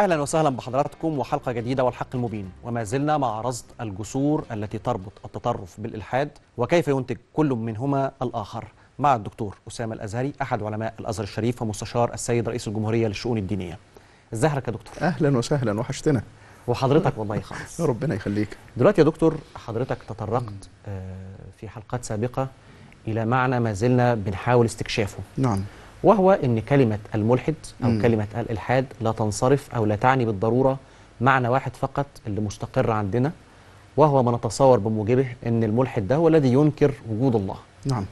اهلا وسهلا بحضراتكم وحلقه جديده والحق المبين وما زلنا مع رصد الجسور التي تربط التطرف بالالحاد وكيف ينتج كل منهما الاخر مع الدكتور اسامه الازهري احد علماء الازهر الشريف ومستشار السيد رئيس الجمهوريه للشؤون الدينيه ازي يا دكتور اهلا وسهلا وحشتنا وحضرتك والله خالص ربنا يخليك دلوقتي يا دكتور حضرتك تطرقت آه، في حلقات سابقه الى معنى ما زلنا بنحاول استكشافه نعم وهو أن كلمة الملحد أو م. كلمة الإلحاد لا تنصرف أو لا تعني بالضرورة معنى واحد فقط اللي مستقر عندنا وهو ما نتصور بموجبه أن الملحد ده هو الذي ينكر وجود الله نعم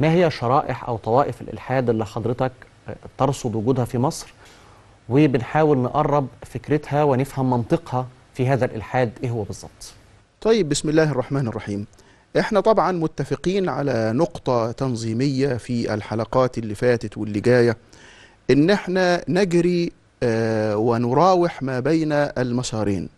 ما هي شرائح أو طوائف الإلحاد اللي حضرتك ترصد وجودها في مصر وبنحاول نقرب فكرتها ونفهم منطقها في هذا الإلحاد إيه هو بالظبط طيب بسم الله الرحمن الرحيم احنا طبعا متفقين على نقطة تنظيمية في الحلقات اللي فاتت واللي جاية ان احنا نجري آه، ونراوح ما بين المسارين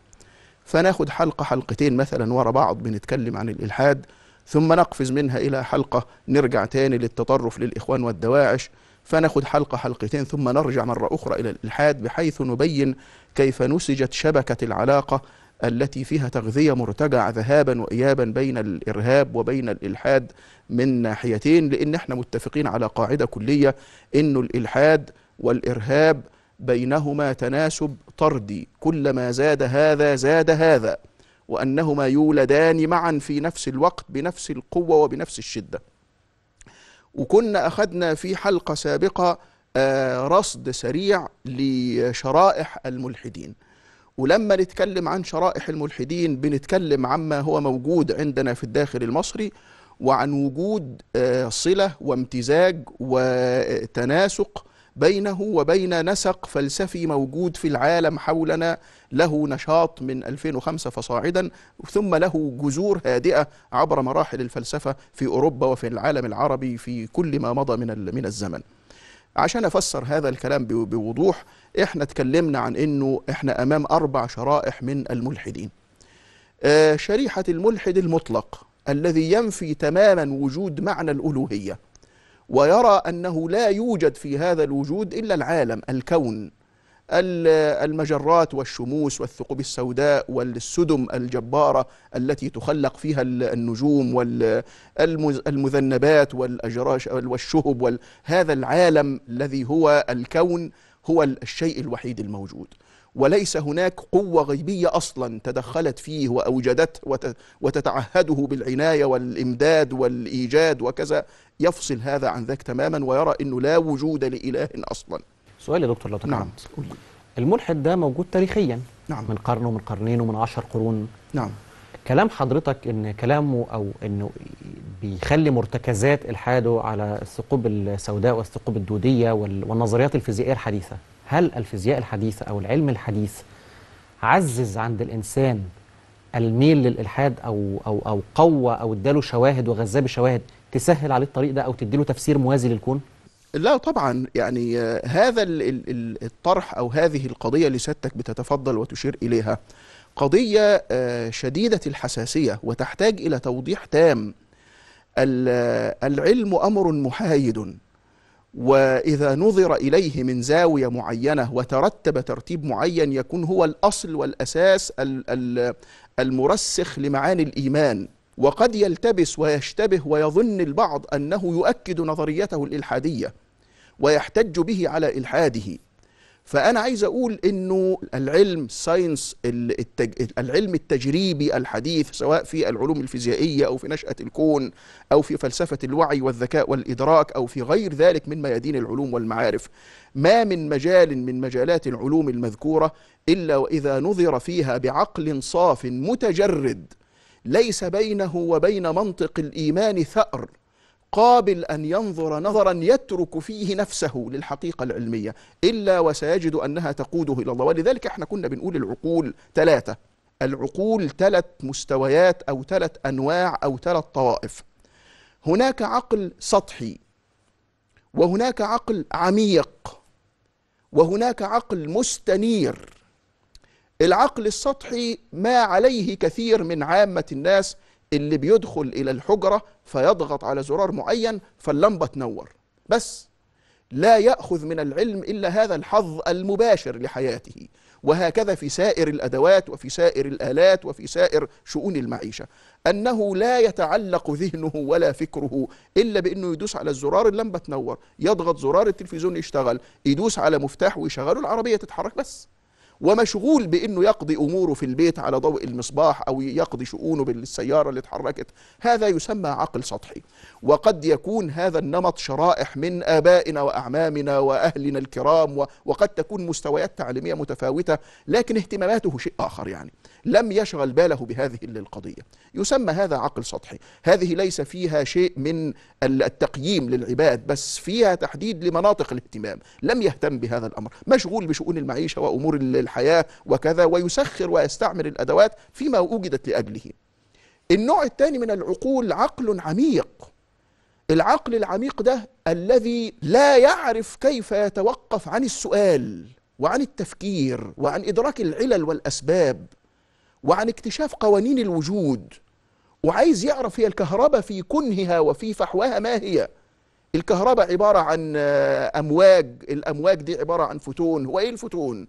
فناخد حلقة حلقتين مثلا ورا بعض بنتكلم عن الإلحاد ثم نقفز منها إلى حلقة نرجع تاني للتطرف للإخوان والدواعش فناخد حلقة حلقتين ثم نرجع مرة أخرى إلى الإلحاد بحيث نبين كيف نسجت شبكة العلاقة التي فيها تغذية مرتجعة ذهابا وإيابا بين الإرهاب وبين الإلحاد من ناحيتين لأن احنا متفقين على قاعدة كلية أن الإلحاد والإرهاب بينهما تناسب طردي كلما زاد هذا زاد هذا وأنهما يولدان معا في نفس الوقت بنفس القوة وبنفس الشدة وكنا أخذنا في حلقة سابقة آه، رصد سريع لشرائح الملحدين ولما نتكلم عن شرائح الملحدين بنتكلم عما هو موجود عندنا في الداخل المصري وعن وجود آه، صلة وامتزاج وتناسق بينه وبين نسق فلسفي موجود في العالم حولنا له نشاط من 2005 فصاعدا ثم له جذور هادئة عبر مراحل الفلسفة في أوروبا وفي العالم العربي في كل ما مضى من من الزمن عشان أفسر هذا الكلام بوضوح احنا اتكلمنا عن انه احنا امام اربع شرائح من الملحدين آه شريحه الملحد المطلق الذي ينفي تماما وجود معنى الالوهيه ويرى انه لا يوجد في هذا الوجود الا العالم الكون المجرات والشموس والثقوب السوداء والسدم الجبارة التي تخلق فيها النجوم والمذنبات والشهب هذا العالم الذي هو الكون هو الشيء الوحيد الموجود وليس هناك قوة غيبية أصلا تدخلت فيه وأوجدته وتتعهده بالعناية والإمداد والإيجاد وكذا يفصل هذا عن ذاك تماما ويرى أنه لا وجود لإله أصلا سؤال يا دكتور لو تكرمت نعم الملحد ده موجود تاريخيا نعم من قرن ومن قرنين ومن عشر قرون نعم كلام حضرتك ان كلامه او انه بيخلي مرتكزات الحاده على الثقوب السوداء والثقوب الدوديه والنظريات الفيزيائيه الحديثه هل الفيزياء الحديثه او العلم الحديث عزز عند الانسان الميل للالحاد او او او قوى او اداله شواهد وغذاه بشواهد تسهل عليه الطريق ده او تديله تفسير موازي للكون لا طبعا يعني هذا الطرح او هذه القضيه اللي سيادتك بتتفضل وتشير اليها قضية آه، شديدة الحساسية وتحتاج إلى توضيح تام العلم أمر محايد وإذا نظر إليه من زاوية معينة وترتب ترتيب معين يكون هو الأصل والأساس المرسخ لمعاني الإيمان وقد يلتبس ويشتبه ويظن البعض أنه يؤكد نظريته الإلحادية ويحتج به على إلحاده فانا عايز اقول انه العلم ساينس التج... العلم التجريبي الحديث سواء في العلوم الفيزيائيه او في نشاه الكون او في فلسفه الوعي والذكاء والادراك او في غير ذلك من ميادين العلوم والمعارف ما من مجال من مجالات العلوم المذكوره الا واذا نظر فيها بعقل صاف متجرد ليس بينه وبين منطق الايمان ثأر قابل أن ينظر نظرا يترك فيه نفسه للحقيقة العلمية إلا وسيجد أنها تقوده إلى الله ولذلك احنا كنا بنقول العقول ثلاثة العقول ثلاث مستويات أو ثلاث أنواع أو ثلاث طوائف هناك عقل سطحي وهناك عقل عميق وهناك عقل مستنير العقل السطحي ما عليه كثير من عامة الناس اللي بيدخل إلى الحجرة فيضغط على زرار معين فاللمبة تنور بس لا يأخذ من العلم إلا هذا الحظ المباشر لحياته وهكذا في سائر الأدوات وفي سائر الآلات وفي سائر شؤون المعيشة أنه لا يتعلق ذهنه ولا فكره إلا بأنه يدوس على الزرار اللمبة تنور يضغط زرار التلفزيون يشتغل يدوس على مفتاح ويشغله العربية تتحرك بس ومشغول بأنه يقضي أموره في البيت على ضوء المصباح أو يقضي شؤونه بالسيارة اللي اتحركت هذا يسمى عقل سطحي وقد يكون هذا النمط شرائح من آبائنا وأعمامنا وأهلنا الكرام وقد تكون مستويات تعليمية متفاوتة لكن اهتماماته شيء آخر يعني لم يشغل باله بهذه القضية يسمى هذا عقل سطحي هذه ليس فيها شيء من التقييم للعباد بس فيها تحديد لمناطق الاهتمام لم يهتم بهذا الأمر مشغول بشؤون المعيشة وأمور الحياة الحياة وكذا ويسخر ويستعمل الأدوات فيما وجدت لأجله النوع الثاني من العقول عقل عميق العقل العميق ده الذي لا يعرف كيف يتوقف عن السؤال وعن التفكير وعن إدراك العلل والأسباب وعن اكتشاف قوانين الوجود وعايز يعرف هي الكهرباء في كنهها وفي فحواها ما هي الكهرباء عبارة عن آه، أمواج الأمواج دي عبارة عن فوتون هو إيه الفوتون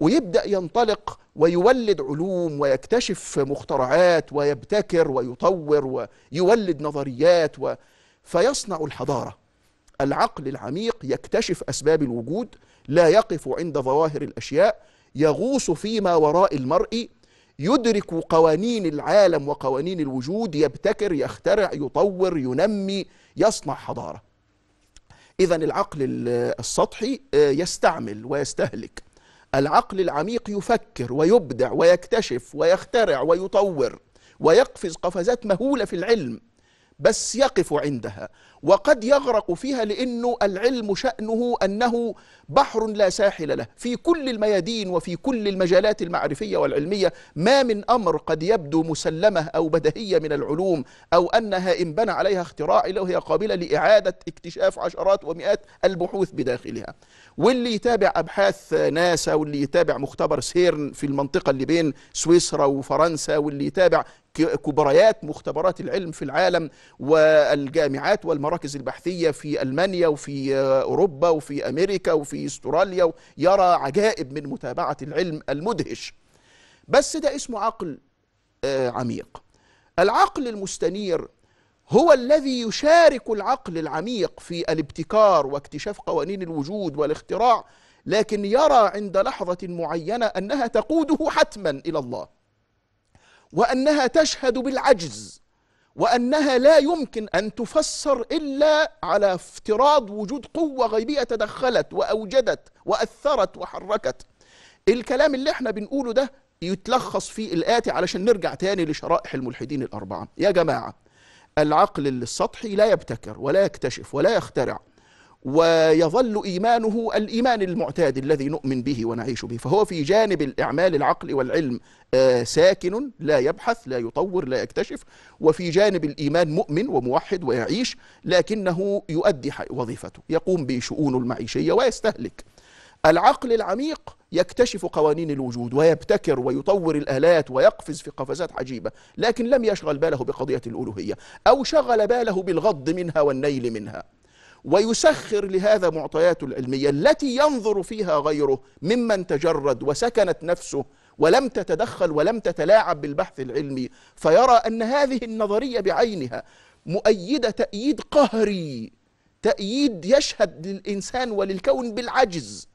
ويبدأ ينطلق ويولد علوم ويكتشف مخترعات ويبتكر ويطور ويولد نظريات و... فيصنع الحضارة العقل العميق يكتشف أسباب الوجود لا يقف عند ظواهر الأشياء يغوص فيما وراء المرء يدرك قوانين العالم وقوانين الوجود يبتكر يخترع يطور ينمي يصنع حضاره اذا العقل السطحي آه، يستعمل ويستهلك العقل العميق يفكر ويبدع ويكتشف ويخترع ويطور ويقفز قفزات مهولة في العلم بس يقف عندها وقد يغرق فيها لأنه العلم شأنه أنه بحر لا ساحل له في كل الميادين وفي كل المجالات المعرفية والعلمية ما من أمر قد يبدو مسلمة أو بدهية من العلوم أو أنها إن بنى عليها اختراع لو هي قابلة لإعادة اكتشاف عشرات ومئات البحوث بداخلها واللي يتابع أبحاث ناسا واللي يتابع مختبر سيرن في المنطقة اللي بين سويسرا وفرنسا واللي يتابع كبريات مختبرات العلم في العالم والجامعات والمراكز المراكز البحثية في ألمانيا وفي آه، أوروبا وفي أمريكا وفي استراليا يرى عجائب من متابعة العلم المدهش بس ده اسمه عقل آه، عميق العقل المستنير هو الذي يشارك العقل العميق في الابتكار واكتشاف قوانين الوجود والاختراع لكن يرى عند لحظة معينة أنها تقوده حتما إلى الله وأنها تشهد بالعجز وأنها لا يمكن أن تفسر إلا على افتراض وجود قوة غيبية تدخلت وأوجدت وأثرت وحركت الكلام اللي احنا بنقوله ده يتلخص في الآتي علشان نرجع تاني لشرائح الملحدين الأربعة يا جماعة العقل السطحي لا يبتكر ولا يكتشف ولا يخترع ويظل إيمانه الإيمان المعتاد الذي نؤمن به ونعيش به فهو في جانب الإعمال العقل والعلم آه، ساكن لا يبحث لا يطور لا يكتشف وفي جانب الإيمان مؤمن وموحد ويعيش لكنه يؤدي وظيفته يقوم بشؤونه المعيشية ويستهلك العقل العميق يكتشف قوانين الوجود ويبتكر ويطور الآلات ويقفز في قفزات عجيبة لكن لم يشغل باله بقضية الألوهية أو شغل باله بالغض منها والنيل منها ويسخر لهذا معطياته العلميه التي ينظر فيها غيره ممن تجرد وسكنت نفسه ولم تتدخل ولم تتلاعب بالبحث العلمي فيرى ان هذه النظريه بعينها مؤيده تاييد قهري تاييد يشهد للانسان وللكون بالعجز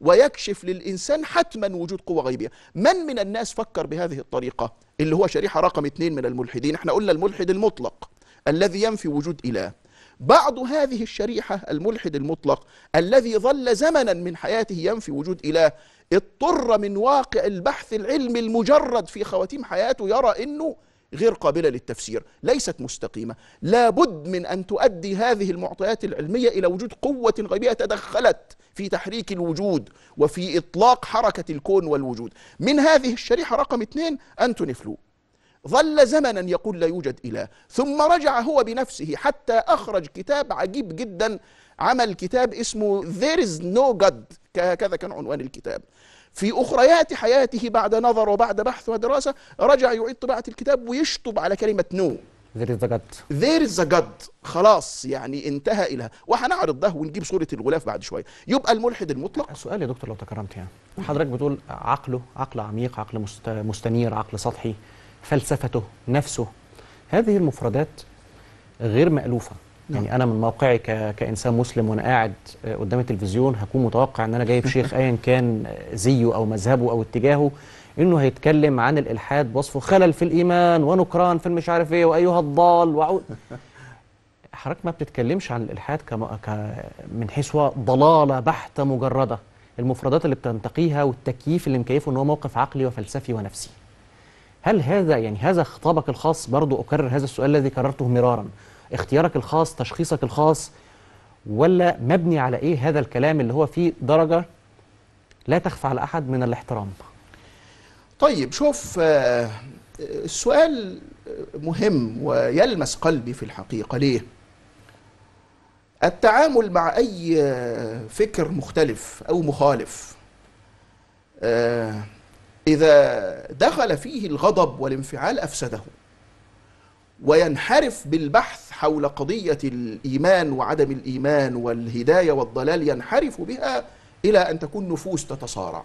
ويكشف للإنسان حتما وجود قوة غيبية من من الناس فكر بهذه الطريقة اللي هو شريحة رقم اثنين من الملحدين احنا قلنا الملحد المطلق الذي ينفي وجود إله بعض هذه الشريحة الملحد المطلق الذي ظل زمنا من حياته ينفي وجود إله اضطر من واقع البحث العلمي المجرد في خواتيم حياته يرى أنه غير قابلة للتفسير ليست مستقيمة لابد من أن تؤدي هذه المعطيات العلمية إلى وجود قوة غيبية تدخلت في تحريك الوجود وفي إطلاق حركة الكون والوجود من هذه الشريحة رقم اثنين أنتوني فلو ظل زمنا يقول لا يوجد إله ثم رجع هو بنفسه حتى أخرج كتاب عجيب جدا عمل كتاب اسمه There is no God هكذا كان عنوان الكتاب في أخريات حياته بعد نظر وبعد بحث ودراسة رجع يعيد طباعة الكتاب ويشطب على كلمة نو ذير ذا There ذير ذا God خلاص يعني انتهى إلى وهنعرض ده ونجيب صورة الغلاف بعد شوية يبقى الملحد المطلق سؤال يا دكتور لو تكرمت يعني حضرتك بتقول عقله عقل عميق عقل مستنير عقل سطحي فلسفته نفسه هذه المفردات غير مألوفة نعم. يعني أنا من موقعي ك... كإنسان مسلم وأنا قاعد قدام التلفزيون هكون متوقع أن أنا جايب شيخ أيا كان زيه أو مذهبه أو اتجاهه إنه هيتكلم عن الإلحاد بوصفه خلل في الإيمان ونكران في المش عارف إيه وأيها الضال وعود حضرتك ما بتتكلمش عن الإلحاد كم... ك... من حيث هو ضلالة بحتة مجردة المفردات اللي بتنتقيها والتكييف اللي مكيفه إن هو موقف عقلي وفلسفي ونفسي هل هذا يعني هذا خطابك الخاص برضو أكرر هذا السؤال الذي كررته مرارا اختيارك الخاص تشخيصك الخاص ولا مبني على إيه هذا الكلام اللي هو فيه درجة لا تخفى على أحد من الاحترام طيب شوف آه، السؤال مهم ويلمس قلبي في الحقيقة ليه؟ التعامل مع أي آه، فكر مختلف أو مخالف آه، إذا دخل فيه الغضب والانفعال أفسده وينحرف بالبحث حول قضية الإيمان وعدم الإيمان والهداية والضلال ينحرف بها إلى أن تكون نفوس تتصارع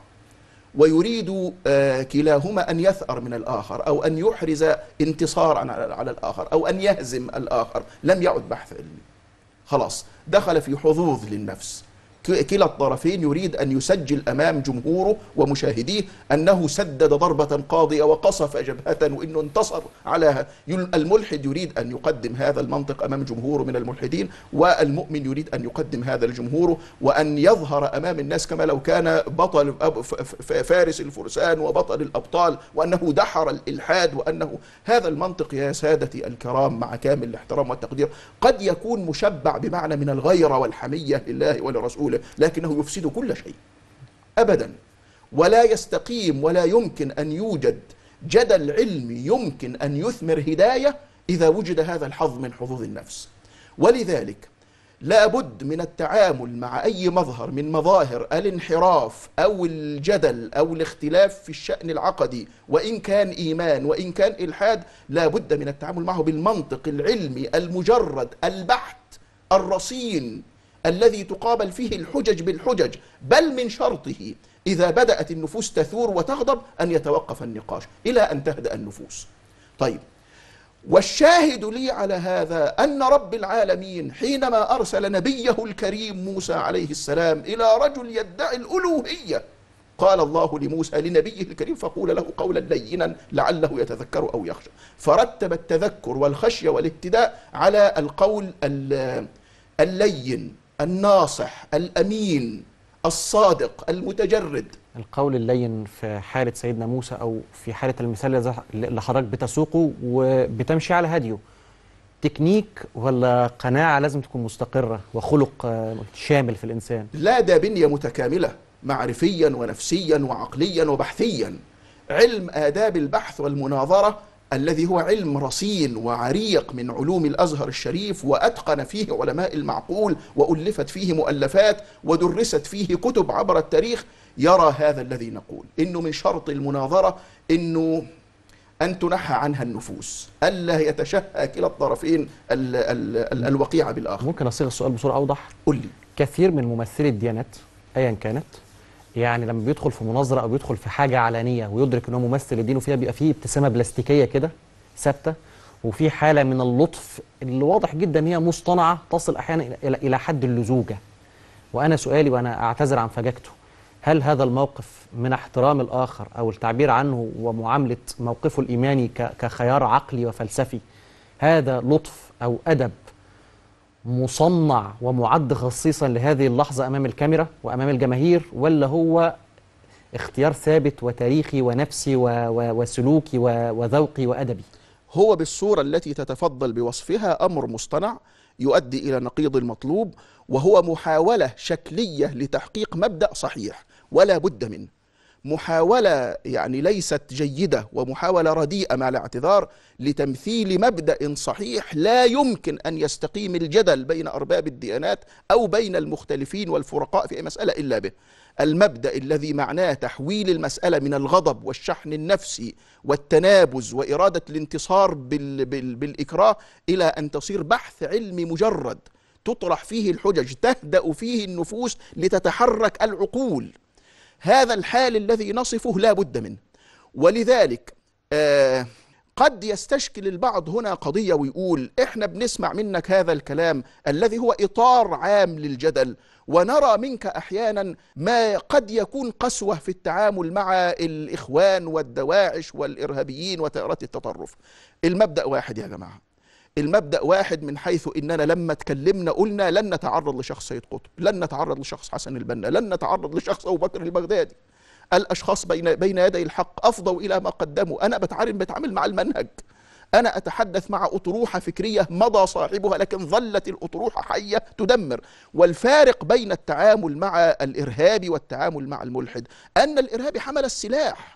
ويريد آه، كلاهما أن يثأر من الآخر أو أن يحرز انتصارا على الآخر أو أن يهزم الآخر لم يعد بحث علمي خلاص دخل في حظوظ للنفس كلا الطرفين يريد أن يسجل أمام جمهوره ومشاهديه أنه سدد ضربة قاضية وقصف جبهة وأنه انتصر على الملحد يريد أن يقدم هذا المنطق أمام جمهوره من الملحدين والمؤمن يريد أن يقدم هذا لجمهوره وأن يظهر أمام الناس كما لو كان بطل فارس الفرسان وبطل الأبطال وأنه دحر الإلحاد وأنه هذا المنطق يا سادتي الكرام مع كامل الاحترام والتقدير قد يكون مشبع بمعنى من الغيرة والحمية لله ولرسوله لكنه يفسد كل شيء أبدا ولا يستقيم ولا يمكن أن يوجد جدل علمي يمكن أن يثمر هداية إذا وجد هذا الحظ من حظوظ النفس ولذلك لابد من التعامل مع أي مظهر من مظاهر الانحراف أو الجدل أو الاختلاف في الشأن العقدي وإن كان إيمان وإن كان إلحاد لابد من التعامل معه بالمنطق العلمي المجرد البحت الرصين الذي تقابل فيه الحجج بالحجج بل من شرطه إذا بدأت النفوس تثور وتغضب أن يتوقف النقاش إلى أن تهدأ النفوس طيب والشاهد لي على هذا أن رب العالمين حينما أرسل نبيه الكريم موسى عليه السلام إلى رجل يدعي الألوهية قال الله لموسى لنبيه الكريم فقول له قولا لينا لعله يتذكر أو يخشى فرتب التذكر والخشية والاهتداء على القول اللين الناصح الأمين الصادق المتجرد القول اللين في حالة سيدنا موسى أو في حالة المثال اللي حضرتك بتسوقه وبتمشي على هديه تكنيك ولا قناعة لازم تكون مستقرة وخلق شامل في الإنسان لا ده بنية متكاملة معرفيا ونفسيا وعقليا وبحثيا علم آداب البحث والمناظرة الذي هو علم رصين وعريق من علوم الازهر الشريف واتقن فيه علماء المعقول والفت فيه مؤلفات ودرست فيه كتب عبر التاريخ يرى هذا الذي نقول انه من شرط المناظره انه أن تنحى عنها النفوس ألا يتشهى كلا الطرفين الـ الـ الـ الوقيعة بالآخر ممكن أصيغ السؤال بصورة أوضح؟ قل لي كثير من ممثلي الديانات أيا كانت يعني لما بيدخل في مناظره او بيدخل في حاجه علنيه ويدرك ان هو ممثل الدين وفيها بيبقى فيه ابتسامه بلاستيكيه كده ثابته وفي حاله من اللطف اللي واضح جدا ان هي مصطنعه تصل احيانا الى حد اللزوجه. وانا سؤالي وانا اعتذر عن فجاجته هل هذا الموقف من احترام الاخر او التعبير عنه ومعامله موقفه الايماني كخيار عقلي وفلسفي هذا لطف او ادب مصنع ومعد خصيصا لهذه اللحظة أمام الكاميرا وأمام الجماهير ولا هو اختيار ثابت وتاريخي ونفسي و... و... وسلوكي و... وذوقي وأدبي هو بالصورة التي تتفضل بوصفها أمر مصطنع يؤدي إلى نقيض المطلوب وهو محاولة شكلية لتحقيق مبدأ صحيح ولا بد منه محاولة يعني ليست جيدة ومحاولة رديئة مع الاعتذار لتمثيل مبدأ صحيح لا يمكن أن يستقيم الجدل بين أرباب الديانات أو بين المختلفين والفرقاء في أي مسألة إلا به المبدأ الذي معناه تحويل المسألة من الغضب والشحن النفسي والتنابز وإرادة الانتصار بال بال بالإكراه إلى أن تصير بحث علمي مجرد تطرح فيه الحجج تهدأ فيه النفوس لتتحرك العقول هذا الحال الذي نصفه لا بد منه ولذلك آه قد يستشكل البعض هنا قضية ويقول احنا بنسمع منك هذا الكلام الذي هو إطار عام للجدل ونرى منك أحيانا ما قد يكون قسوة في التعامل مع الإخوان والدواعش والإرهابيين وتيارات التطرف المبدأ واحد يا جماعة المبدا واحد من حيث اننا لما اتكلمنا قلنا لن نتعرض لشخص سيد قطب لن نتعرض لشخص حسن البنا لن نتعرض لشخص ابو بكر البغدادي الاشخاص بين بين يدي الحق افضوا الى ما قدموا انا بتعامل بتعامل مع المنهج انا اتحدث مع اطروحه فكريه مضى صاحبها لكن ظلت الاطروحه حيه تدمر والفارق بين التعامل مع الارهابي والتعامل مع الملحد ان الارهابي حمل السلاح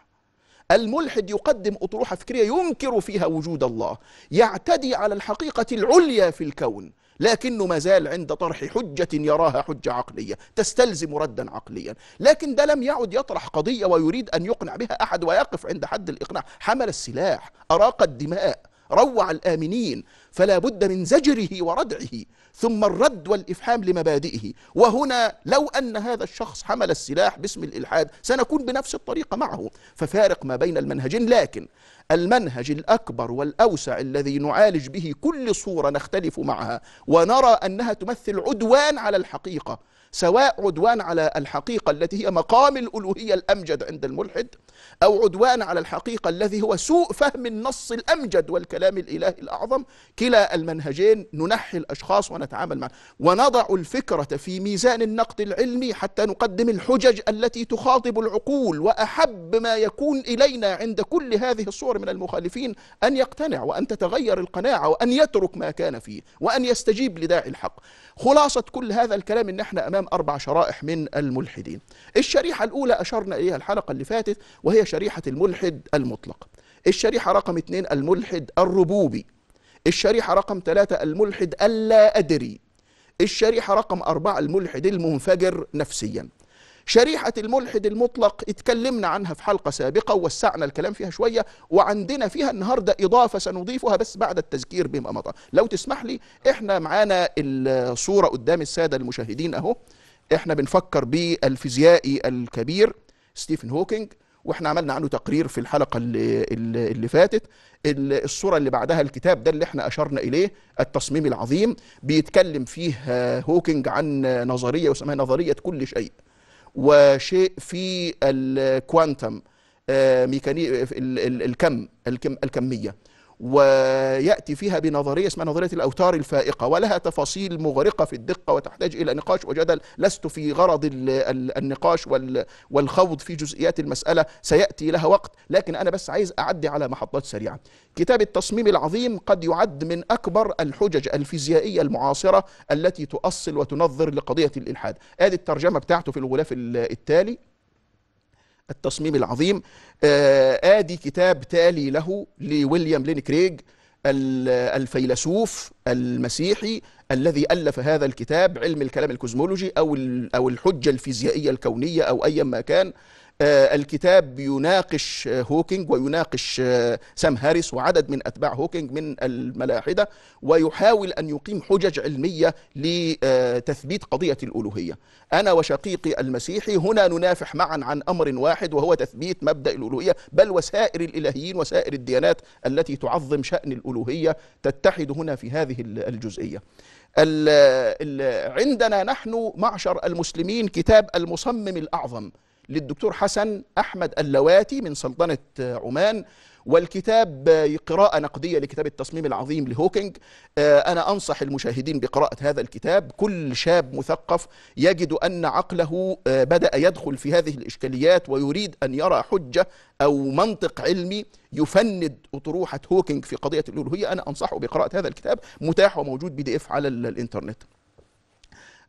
الملحد يقدم أطروحة فكرية ينكر فيها وجود الله يعتدي على الحقيقة العليا في الكون لكنه ما زال عند طرح حجة يراها حجة عقلية تستلزم ردا عقليا لكن ده لم يعد يطرح قضية ويريد أن يقنع بها أحد ويقف عند حد الإقناع حمل السلاح أراق الدماء روع الآمنين فلا بد من زجره وردعه ثم الرد والإفحام لمبادئه وهنا لو أن هذا الشخص حمل السلاح باسم الإلحاد سنكون بنفس الطريقة معه ففارق ما بين المنهجين لكن المنهج الأكبر والأوسع الذي نعالج به كل صورة نختلف معها ونرى أنها تمثل عدوان على الحقيقة سواء عدوان على الحقيقة التي هي مقام الألوهية الأمجد عند الملحد أو عدوان على الحقيقة الذي هو سوء فهم النص الأمجد والكلام الإلهي الأعظم كلا المنهجين ننحي الأشخاص ونتعامل معه ونضع الفكرة في ميزان النقد العلمي حتى نقدم الحجج التي تخاطب العقول وأحب ما يكون إلينا عند كل هذه الصور من المخالفين أن يقتنع وأن تتغير القناعة وأن يترك ما كان فيه وأن يستجيب لداعي الحق خلاصة كل هذا الكلام إن احنا أمام أربع شرائح من الملحدين الشريحة الأولى أشرنا إليها الحلقة اللي فاتت وهي شريحة الملحد المطلق الشريحة رقم اثنين الملحد الربوبي الشريحة رقم ثلاثة الملحد اللا أدري الشريحة رقم أربعة الملحد المنفجر نفسيا شريحة الملحد المطلق اتكلمنا عنها في حلقة سابقة ووسعنا الكلام فيها شوية وعندنا فيها النهاردة إضافة سنضيفها بس بعد التذكير بما مضى لو تسمح لي احنا معانا الصورة قدام السادة المشاهدين اهو احنا بنفكر بالفيزيائي الكبير ستيفن هوكينج واحنا عملنا عنه تقرير في الحلقه اللي, اللي فاتت الصوره اللي بعدها الكتاب ده اللي احنا اشرنا اليه التصميم العظيم بيتكلم فيه آه، هوكينج عن نظريه وسمها نظريه كل شيء وشيء في الكوانتم آه، ميكاني الكم الكم الكميه ويأتي فيها بنظرية اسمها نظرية الأوتار الفائقة ولها تفاصيل مغرقة في الدقة وتحتاج إلى نقاش وجدل لست في غرض النقاش والخوض في جزئيات المسألة سيأتي لها وقت لكن أنا بس عايز أعدي على محطات سريعة كتاب التصميم العظيم قد يعد من أكبر الحجج الفيزيائية المعاصرة التي تؤصل وتنظر لقضية الإلحاد هذه الترجمة بتاعته في الغلاف التالي التصميم العظيم آه، آدي كتاب تالي له لويليام لين كريج الفيلسوف المسيحي الذي ألف هذا الكتاب علم الكلام الكوزمولوجي أو أو الحجة الفيزيائية الكونية أو أيا ما كان آه، الكتاب يناقش آه، هوكينج ويناقش آه، سام هاريس وعدد من أتباع هوكينج من الملاحدة ويحاول أن يقيم حجج علمية لتثبيت قضية الألوهية أنا وشقيقي المسيحي هنا ننافح معا عن أمر واحد وهو تثبيت مبدأ الألوهية بل وسائر الإلهيين وسائر الديانات التي تعظم شأن الألوهية تتحد هنا في هذه الجزئية عندنا نحن معشر المسلمين كتاب المصمم الأعظم للدكتور حسن أحمد اللواتي من سلطنة عمان والكتاب قراءة نقدية لكتاب التصميم العظيم لهوكينج آه، أنا أنصح المشاهدين بقراءة هذا الكتاب كل شاب مثقف يجد أن عقله آه، بدأ يدخل في هذه الإشكاليات ويريد أن يرى حجة أو منطق علمي يفند أطروحة هوكينج في قضية الألوهية أنا أنصحه بقراءة هذا الكتاب متاح وموجود بي دي إف على الإنترنت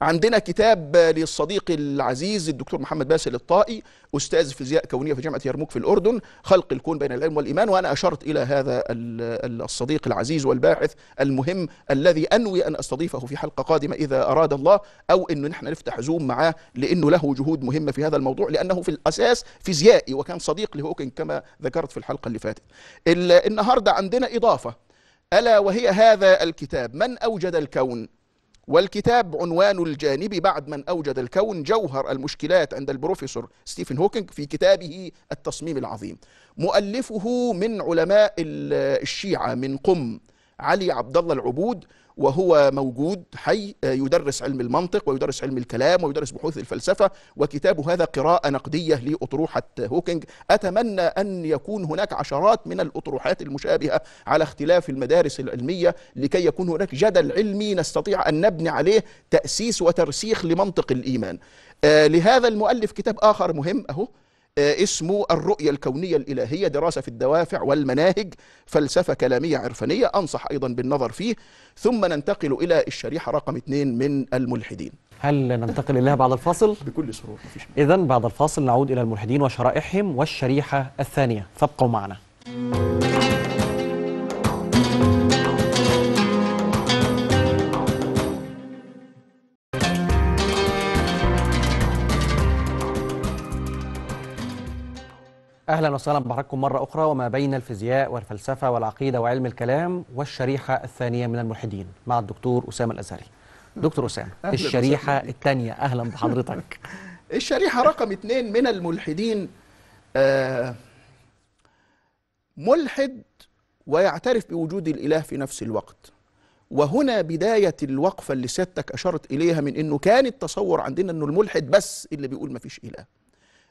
عندنا كتاب للصديق العزيز الدكتور محمد باسل الطائي استاذ فيزياء كونيه في جامعه يرموك في الاردن خلق الكون بين العلم والايمان وانا اشرت الى هذا الصديق العزيز والباحث المهم الذي انوي ان استضيفه في حلقه قادمه اذا اراد الله او انه نحن نفتح زوم معاه لانه له جهود مهمه في هذا الموضوع لانه في الاساس فيزيائي وكان صديق لهوكن كما ذكرت في الحلقه اللي فاتت. النهارده عندنا اضافه الا وهي هذا الكتاب من اوجد الكون والكتاب عنوان الجانب بعد من أوجد الكون جوهر المشكلات عند البروفيسور ستيفن هوكينج في كتابه التصميم العظيم مؤلفه من علماء الشيعة من قم علي عبد الله العبود وهو موجود حي آه، يدرس علم المنطق ويدرس علم الكلام ويدرس بحوث الفلسفة وكتابه هذا قراءة نقدية لأطروحة هوكينج أتمنى أن يكون هناك عشرات من الأطروحات المشابهة على اختلاف المدارس العلمية لكي يكون هناك جدل علمي نستطيع أن نبني عليه تأسيس وترسيخ لمنطق الإيمان آه، لهذا المؤلف كتاب آخر مهم أهو آه، اسمه الرؤية الكونية الإلهية دراسة في الدوافع والمناهج فلسفة كلامية عرفانية أنصح أيضا بالنظر فيه ثم ننتقل إلى الشريحة رقم اثنين من الملحدين هل ننتقل إليها بعد الفاصل؟ بكل سرور إذا بعد الفاصل نعود إلى الملحدين وشرائحهم والشريحة الثانية فابقوا معنا أهلا وسهلا بحضراتكم مرة أخرى وما بين الفيزياء والفلسفة والعقيدة وعلم الكلام والشريحة الثانية من الملحدين مع الدكتور أسامة الأزهري دكتور أسامة الشريحة الثانية أهلا بحضرتك الشريحة رقم اثنين من الملحدين آه، ملحد ويعترف بوجود الإله في نفس الوقت وهنا بداية الوقفة اللي سيادتك أشرت إليها من أنه كان التصور عندنا أنه الملحد بس اللي بيقول ما فيش إله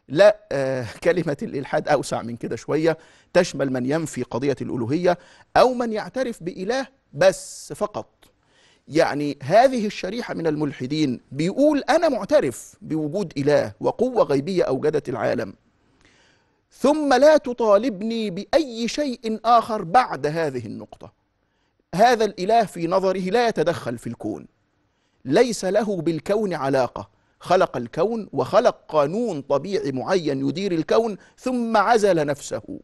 لا آه، كلمة الإلحاد أوسع من كده شوية تشمل من ينفي قضية الألوهية أو من يعترف بإله بس فقط يعني هذه الشريحة من الملحدين بيقول أنا معترف بوجود إله وقوة غيبية أوجدت العالم ثم لا تطالبني بأي شيء آخر بعد هذه النقطة هذا الإله في نظره لا يتدخل في الكون ليس له بالكون علاقة خلق الكون وخلق قانون طبيعي معين يدير الكون ثم عزل نفسه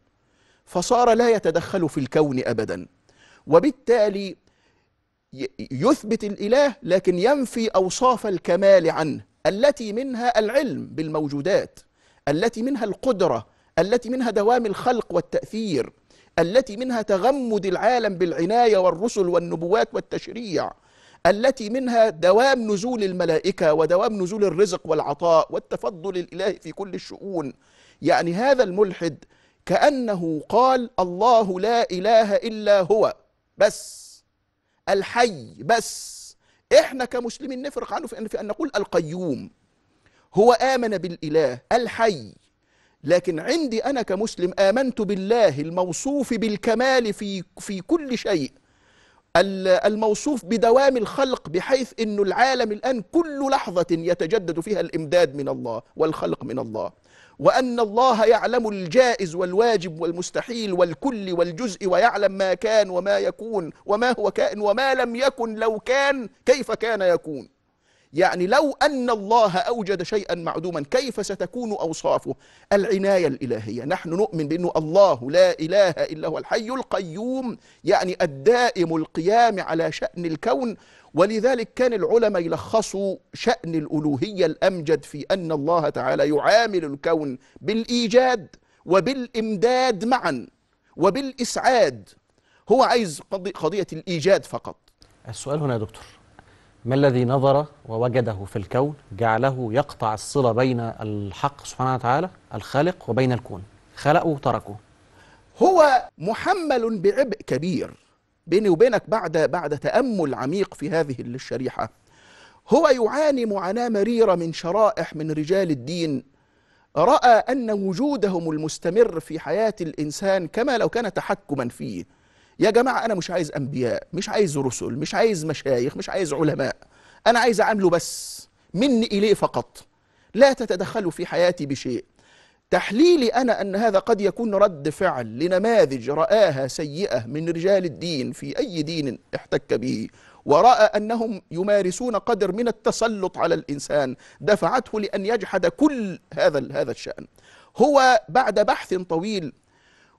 فصار لا يتدخل في الكون ابدا وبالتالي يثبت الاله لكن ينفي اوصاف الكمال عنه التي منها العلم بالموجودات التي منها القدره التي منها دوام الخلق والتاثير التي منها تغمد العالم بالعنايه والرسل والنبوات والتشريع التي منها دوام نزول الملائكة ودوام نزول الرزق والعطاء والتفضل الإلهي في كل الشؤون يعني هذا الملحد كأنه قال الله لا إله إلا هو بس الحي بس احنا كمسلمين نفرق عنه في أن, نقول القيوم هو آمن بالإله الحي لكن عندي أنا كمسلم آمنت بالله الموصوف بالكمال في, في كل شيء الموصوف بدوام الخلق بحيث أن العالم الآن كل لحظة يتجدد فيها الإمداد من الله والخلق من الله وأن الله يعلم الجائز والواجب والمستحيل والكل والجزء ويعلم ما كان وما يكون وما هو كائن وما لم يكن لو كان كيف كان يكون يعني لو أن الله أوجد شيئا معدوما كيف ستكون أوصافه العناية الإلهية نحن نؤمن بأنه الله لا إله إلا هو الحي القيوم يعني الدائم القيام على شأن الكون ولذلك كان العلماء يلخصوا شأن الألوهية الأمجد في أن الله تعالى يعامل الكون بالإيجاد وبالإمداد معا وبالإسعاد هو عايز قضية الإيجاد فقط السؤال هنا يا دكتور ما الذي نظر ووجده في الكون جعله يقطع الصلة بين الحق سبحانه وتعالى الخالق وبين الكون خلقه وتركه هو محمل بعبء كبير بيني وبينك بعد بعد تأمل عميق في هذه الشريحة هو يعاني معاناة مريرة من شرائح من رجال الدين رأى أن وجودهم المستمر في حياة الإنسان كما لو كان تحكما فيه يا جماعة أنا مش عايز أنبياء مش عايز رسل مش عايز مشايخ مش عايز علماء أنا عايز أعمله بس مني إليه فقط لا تتدخلوا في حياتي بشيء تحليلي أنا أن هذا قد يكون رد فعل لنماذج رآها سيئة من رجال الدين في أي دين احتك به ورأى أنهم يمارسون قدر من التسلط على الإنسان دفعته لأن يجحد كل هذا هذا الشأن هو بعد بحث طويل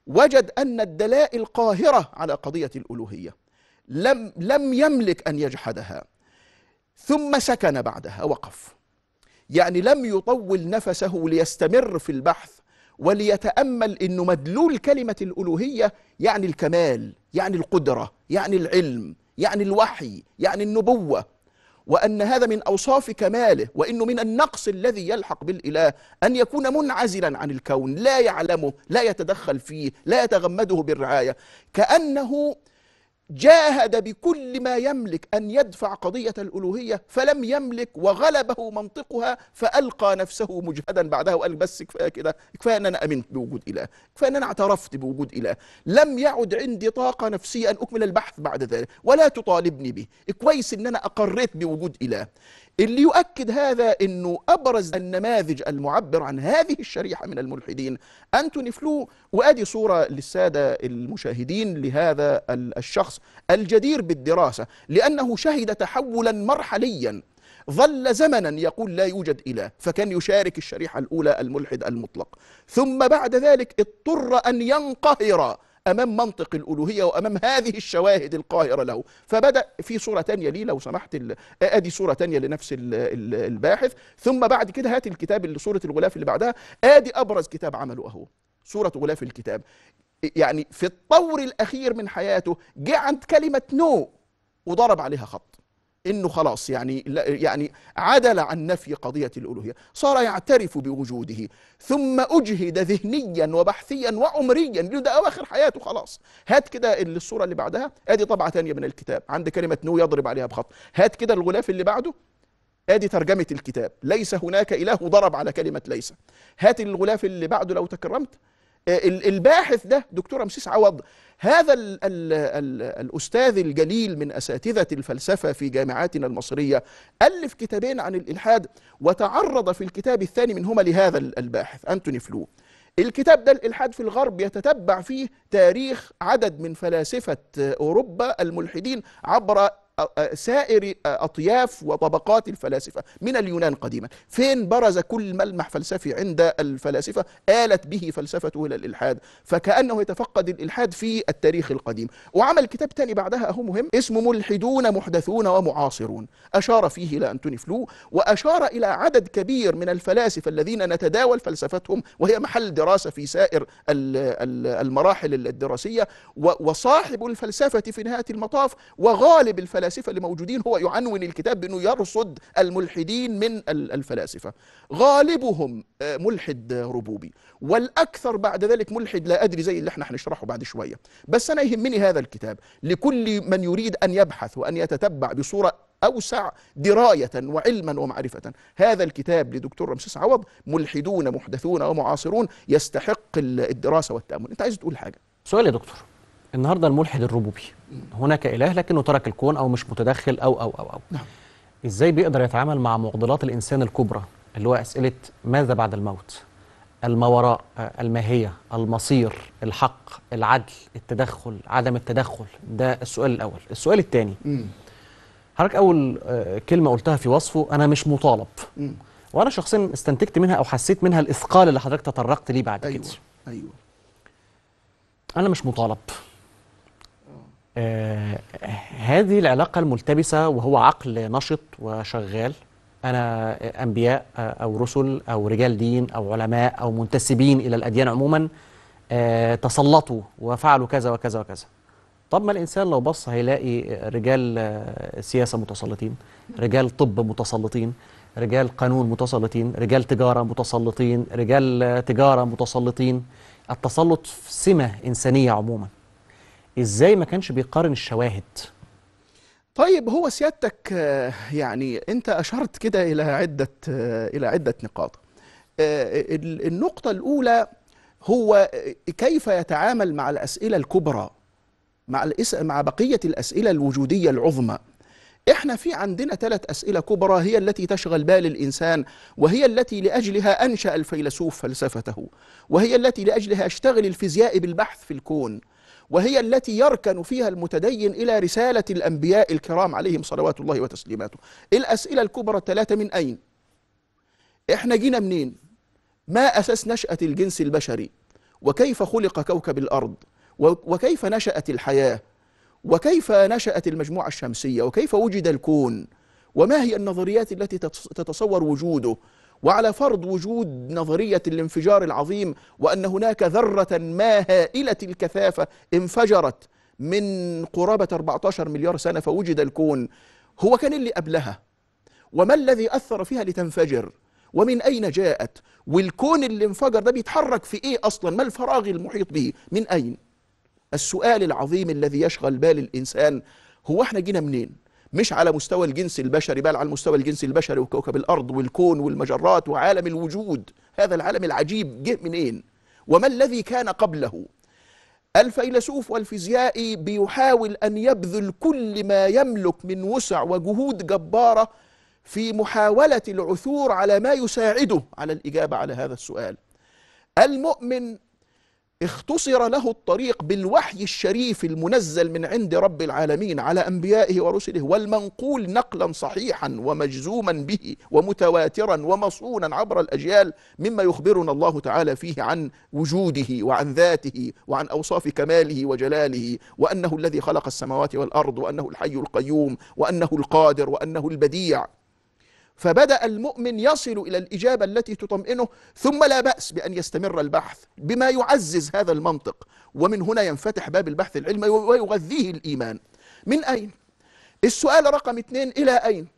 وجد أن الدلائل قاهرة على قضية الألوهية لم, لم يملك أن يجحدها ثم سكن بعدها وقف يعني لم يطول نفسه ليستمر في البحث وليتأمل أنه مدلول كلمة الألوهية يعني الكمال يعني القدرة يعني العلم يعني الوحي يعني النبوة وأن هذا من أوصاف كماله وإنه من النقص الذي يلحق بالإله أن يكون منعزلا عن الكون لا يعلمه لا يتدخل فيه لا يتغمده بالرعاية كأنه جاهد بكل ما يملك أن يدفع قضية الألوهية فلم يملك وغلبه منطقها فألقى نفسه مجهدا بعدها وقال بس كفاية كده كفاية أن أنا أمنت بوجود إله كفاية أن أنا اعترفت بوجود إله لم يعد عندي طاقة نفسية أن أكمل البحث بعد ذلك ولا تطالبني به كويس أن أنا أقريت بوجود إله اللي يؤكد هذا أنه أبرز النماذج المعبر عن هذه الشريحة من الملحدين أنتوني فلو وأدي صورة للسادة المشاهدين لهذا الشخص الجدير بالدراسة لأنه شهد تحولا مرحليا ظل زمنا يقول لا يوجد إله فكان يشارك الشريحة الأولى الملحد المطلق ثم بعد ذلك اضطر أن ينقهر أمام منطق الألوهية وأمام هذه الشواهد القاهرة له فبدأ في صورة تانية ليه لو سمحت أدي صورة تانية لنفس الباحث ثم بعد كده هات الكتاب اللي صورة الغلاف اللي بعدها أدي أبرز كتاب عمله أهو صورة غلاف الكتاب يعني في الطور الأخير من حياته جه عند كلمة نو وضرب عليها خط انه خلاص يعني يعني عدل عن نفي قضيه الالوهيه، صار يعترف بوجوده، ثم اجهد ذهنيا وبحثيا وعمريا ده اواخر حياته خلاص، هات كده الصوره اللي بعدها، ادي طبعه ثانيه من الكتاب، عند كلمه نو يضرب عليها بخط، هات كده الغلاف اللي بعده ادي ترجمه الكتاب، ليس هناك اله ضرب على كلمه ليس. هات الغلاف اللي بعده لو تكرمت آه، الباحث ده دكتور رمسيس عوض هذا ال ال ال الأستاذ الجليل من أساتذة الفلسفة في جامعاتنا المصرية ألف كتابين عن الإلحاد وتعرض في الكتاب الثاني منهما لهذا الباحث أنتوني فلو الكتاب ده الإلحاد في الغرب يتتبع فيه تاريخ عدد من فلاسفة أوروبا الملحدين عبر سائر أطياف وطبقات الفلاسفة من اليونان قديما فين برز كل ملمح فلسفي عند الفلاسفة آلت به فلسفته إلى الإلحاد فكأنه يتفقد الإلحاد في التاريخ القديم وعمل كتاب تاني بعدها أهو مهم اسمه ملحدون محدثون ومعاصرون أشار فيه إلى أنتوني فلو وأشار إلى عدد كبير من الفلاسفة الذين نتداول فلسفتهم وهي محل دراسة في سائر المراحل الدراسية وصاحب الفلسفة في نهاية المطاف وغالب الفلسفة الفلاسفة اللي موجودين هو يعنون الكتاب بأنه يرصد الملحدين من الفلاسفة غالبهم آه، ملحد ربوبي والأكثر بعد ذلك ملحد لا أدري زي اللي احنا هنشرحه بعد شوية بس أنا يهمني هذا الكتاب لكل من يريد أن يبحث وأن يتتبع بصورة أوسع دراية وعلما ومعرفة هذا الكتاب لدكتور رمسيس عوض ملحدون محدثون ومعاصرون يستحق الدراسة والتأمل أنت عايز تقول حاجة سؤال يا دكتور النهارده الملحد الربوبي هناك اله لكنه ترك الكون او مش متدخل او او او او نعم. ازاي بيقدر يتعامل مع معضلات الانسان الكبرى اللي هو اسئله ماذا بعد الموت الموراء آه، الماهيه المصير الحق العدل التدخل عدم التدخل ده السؤال الاول السؤال الثاني حضرتك اول آه، كلمه قلتها في وصفه انا مش مطالب م. وانا شخصيا استنتجت منها او حسيت منها الاثقال اللي حضرتك تطرقت ليه بعد أيوة. كده ايوه انا مش مطالب آه هذه العلاقة الملتبسة وهو عقل نشط وشغال أنا أنبياء أو رسل أو رجال دين أو علماء أو منتسبين إلى الأديان عموما آه تسلطوا وفعلوا كذا وكذا وكذا طب ما الإنسان لو بص هيلاقي رجال آه، سياسة متسلطين رجال طب متسلطين رجال قانون متسلطين رجال تجارة متسلطين رجال آه، تجارة متسلطين التسلط سمة إنسانية عموماً ازاي ما كانش بيقارن الشواهد طيب هو سيادتك آه، يعني انت اشرت كده الى عده آه، الى عده نقاط آه، النقطه الاولى هو كيف يتعامل مع الاسئله الكبرى مع مع بقيه الاسئله الوجوديه العظمى احنا في عندنا ثلاث اسئله كبرى هي التي تشغل بال الانسان وهي التي لاجلها انشا الفيلسوف فلسفته وهي التي لاجلها اشتغل الفيزياء بالبحث في الكون وهي التي يركن فيها المتدين إلى رسالة الأنبياء الكرام عليهم صلوات الله وتسليماته الأسئلة الكبرى الثلاثة من أين؟ إحنا جينا منين؟ ما أساس نشأة الجنس البشري؟ وكيف خلق كوكب الأرض؟ وكيف نشأت الحياة؟ وكيف نشأت المجموعة الشمسية؟ وكيف وجد الكون؟ وما هي النظريات التي تتصور وجوده؟ وعلى فرض وجود نظرية الانفجار العظيم وأن هناك ذرة ما هائلة الكثافة انفجرت من قرابة 14 مليار سنة فوجد الكون هو كان اللي قبلها وما الذي أثر فيها لتنفجر ومن أين جاءت والكون اللي انفجر ده بيتحرك في إيه أصلا ما الفراغ المحيط به من أين السؤال العظيم الذي يشغل بال الإنسان هو احنا جينا منين مش على مستوى الجنس البشري بل على مستوى الجنس البشري وكوكب الأرض والكون والمجرات وعالم الوجود هذا العالم العجيب جه منين وما الذي كان قبله الفيلسوف والفيزيائي بيحاول أن يبذل كل ما يملك من وسع وجهود جبارة في محاولة العثور على ما يساعده على الإجابة على هذا السؤال المؤمن اختصر له الطريق بالوحي الشريف المنزل من عند رب العالمين على انبيائه ورسله والمنقول نقلا صحيحا ومجزوما به ومتواترا ومصونا عبر الاجيال مما يخبرنا الله تعالى فيه عن وجوده وعن ذاته وعن اوصاف كماله وجلاله وانه الذي خلق السماوات والارض وانه الحي القيوم وانه القادر وانه البديع فبدأ المؤمن يصل إلى الإجابة التي تطمئنه ثم لا بأس بأن يستمر البحث بما يعزز هذا المنطق ومن هنا ينفتح باب البحث العلمي ويغذيه الإيمان من أين؟ السؤال رقم اثنين إلى أين؟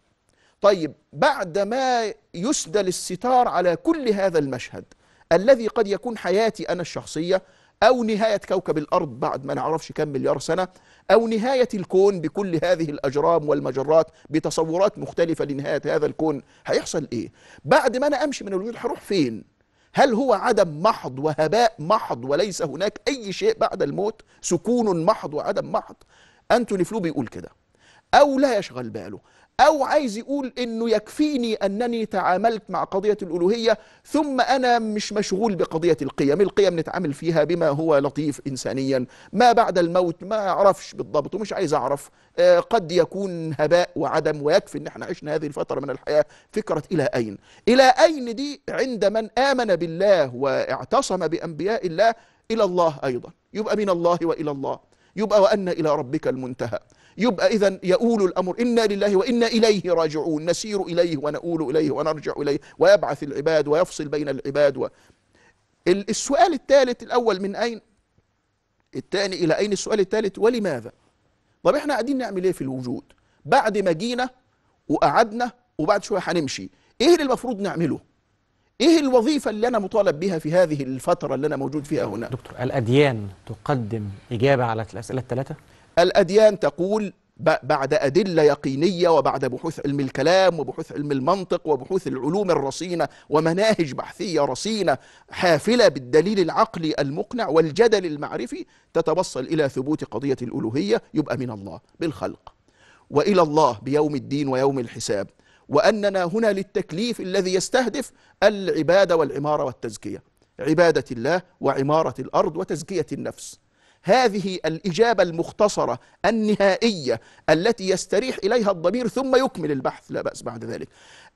طيب بعدما يسدل الستار على كل هذا المشهد الذي قد يكون حياتي أنا الشخصية أو نهاية كوكب الأرض بعد ما نعرفش كم مليار سنة أو نهاية الكون بكل هذه الأجرام والمجرات بتصورات مختلفة لنهاية هذا الكون هيحصل إيه؟ بعد ما أنا أمشي من الوجود هروح فين؟ هل هو عدم محض وهباء محض وليس هناك أي شيء بعد الموت؟ سكون محض وعدم محض؟ أنتوني فلو بيقول كده أو لا يشغل باله أو عايز يقول إنه يكفيني أنني تعاملت مع قضية الألوهية ثم أنا مش مشغول بقضية القيم القيم نتعامل فيها بما هو لطيف إنسانيا ما بعد الموت ما أعرفش بالضبط ومش عايز أعرف آه قد يكون هباء وعدم ويكفي إن احنا عشنا هذه الفترة من الحياة فكرة إلى أين إلى أين دي عند من آمن بالله واعتصم بأنبياء الله إلى الله أيضا يبقى من الله وإلى الله يبقى وأن إلى ربك المنتهى يبقى إذا يؤول الأمر إنا لله وإنا إليه راجعون نسير إليه ونؤول إليه ونرجع إليه ويبعث العباد ويفصل بين العباد و... السؤال الثالث الأول من أين الثاني إلى أين السؤال الثالث ولماذا طب إحنا قاعدين نعمل إيه في الوجود بعد ما جينا وقعدنا وبعد شوية هنمشي إيه اللي المفروض نعمله ايه الوظيفه اللي انا مطالب بها في هذه الفتره اللي انا موجود فيها هنا دكتور الاديان تقدم اجابه على الاسئله الثلاثه الاديان تقول بعد أدلة يقينية وبعد بحوث علم الكلام وبحوث علم المنطق وبحوث العلوم الرصينة ومناهج بحثية رصينة حافلة بالدليل العقلي المقنع والجدل المعرفي تتوصل إلى ثبوت قضية الألوهية يبقى من الله بالخلق وإلى الله بيوم الدين ويوم الحساب وأننا هنا للتكليف الذي يستهدف العبادة والعمارة والتزكية عبادة الله وعمارة الأرض وتزكية النفس هذه الإجابة المختصرة النهائية التي يستريح إليها الضمير ثم يكمل البحث لا بأس بعد ذلك